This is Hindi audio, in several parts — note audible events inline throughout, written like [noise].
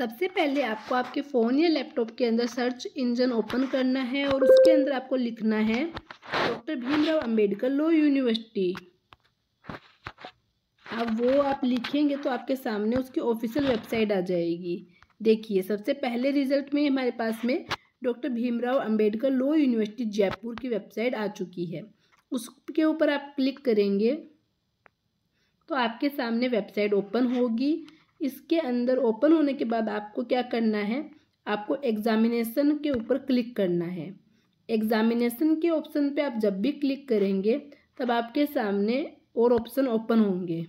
सबसे पहले आपको आपके फ़ोन या लैपटॉप के अंदर सर्च इंजन ओपन करना है और उसके अंदर आपको लिखना है doctor Bhimrao Ambedkar law university अब वो आप लिखेंगे तो आपके सामने उसकी ऑफिशियल वेबसाइट आ जाएगी देखिए सबसे पहले रिजल्ट में हमारे पास में doctor Bhimrao Ambedkar law university Jaipur की वेबसाइट आ चुकी है उसके ऊपर आप क्लिक करेंगे तो आपके सामने वेबसाइट ओपन होगी इसके अंदर ओपन होने के बाद आपको क्या करना है आपको एग्जामिनेशन के ऊपर क्लिक करना है एग्जामिनेशन के ऑप्शन पे आप जब भी क्लिक करेंगे तब आपके सामने और ऑप्शन ओपन होंगे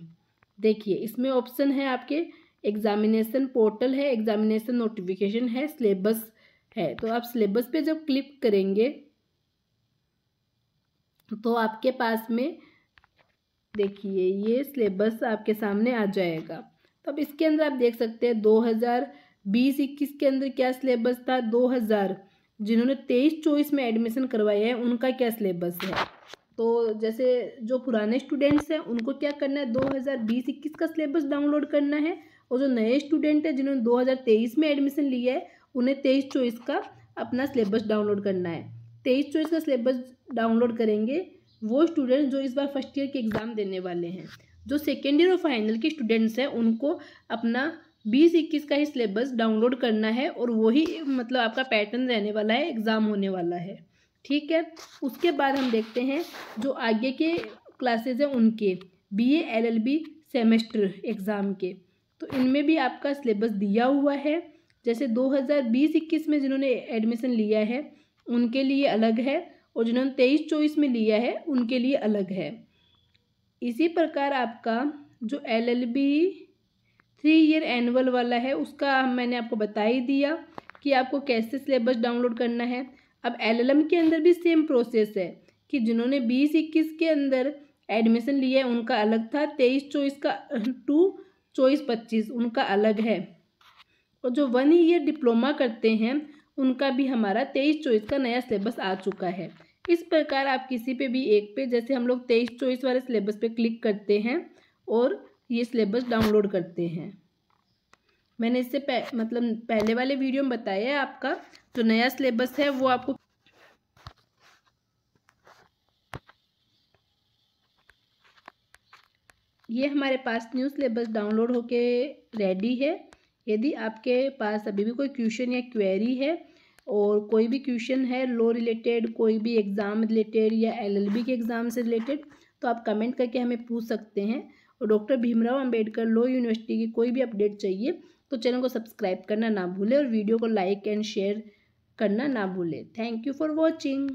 देखिए इसमें ऑप्शन है आपके एग्जामिनेशन पोर्टल है एग्जामिनेशन नोटिफिकेशन है सिलेबस है तो आप सिलेबस पे जब क्लिक करेंगे तो आपके पास में देखिए ये सिलेबस आपके सामने आ जाएगा तो अब इसके अंदर आप देख सकते हैं दो हज़ार बीस इक्कीस के अंदर क्या सिलेबस था दो हज़ार जिन्होंने तेईस चौबीस में एडमिशन करवाया है उनका क्या सिलेबस है तो जैसे जो पुराने स्टूडेंट्स हैं उनको क्या करना है दो हज़ार बीस इक्कीस का सिलेबस डाउनलोड करना है और जो नए स्टूडेंट हैं जिन्होंने दो हज़ार तेईस में एडमिशन लिया है उन्हें तेईस चौबीस का अपना सिलेबस डाउनलोड करना है तेईस चौबीस का सिलेबस डाउनलोड करेंगे वो स्टूडेंट जो इस बार फर्स्ट ईयर के एग्ज़ाम देने वाले हैं जो सेकेंड ईयर और फाइनल के स्टूडेंट्स हैं उनको अपना बीस इक्कीस का ही सिलेबस डाउनलोड करना है और वही मतलब आपका पैटर्न रहने वाला है एग्ज़ाम होने वाला है ठीक है उसके बाद हम देखते हैं जो आगे के क्लासेज हैं उनके B L L B semester exam के तो इनमें भी आपका सिलेबस दिया हुआ है जैसे 2020-21 में जिन्होंने एडमिशन लिया है उनके लिए अलग है और जिन्होंने तेईस चौबीस में लिया है उनके लिए अलग है इसी प्रकार आपका जो L L B three year annual वाला है उसका मैंने आपको बता ही दिया कि आपको कैसे सिलेबस डाउनलोड करना है अब एलएलएम के अंदर भी सेम प्रोसेस है कि जिन्होंने बीस इक्कीस के अंदर एडमिशन लिया है उनका अलग था तेईस चौबीस का टू [laughs] चौबीस पच्चीस उनका अलग है और जो वन ईयर डिप्लोमा करते हैं उनका भी हमारा तेईस चौबीस का नया सिलेबस आ चुका है इस प्रकार आप किसी पे भी एक पे जैसे हम लोग तेईस चौबीस वाले सिलेबस पे क्लिक करते हैं और ये सिलेबस डाउनलोड करते हैं मैंने इससे पह, मतलब पहले वाले वीडियो में बताया है आपका जो नया सिलेबस है वो आपको ये हमारे पास न्यू सिलेबस डाउनलोड होके रेडी है यदि आपके पास अभी भी कोई क्वेश्चन या क्वेरी है और कोई भी क्वेश्चन है लॉ रिलेटेड कोई भी एग्ज़ाम रिलेटेड या एलएलबी के एग्ज़ाम से रिलेटेड तो आप कमेंट करके हमें पूछ सकते हैं और doctor Bhimrao Ambedkar law university की कोई भी अपडेट चाहिए तो चैनल को सब्सक्राइब करना ना भूलें और वीडियो को लाइक एंड शेयर करना ना भूलें थैंक यू फॉर वॉचिंग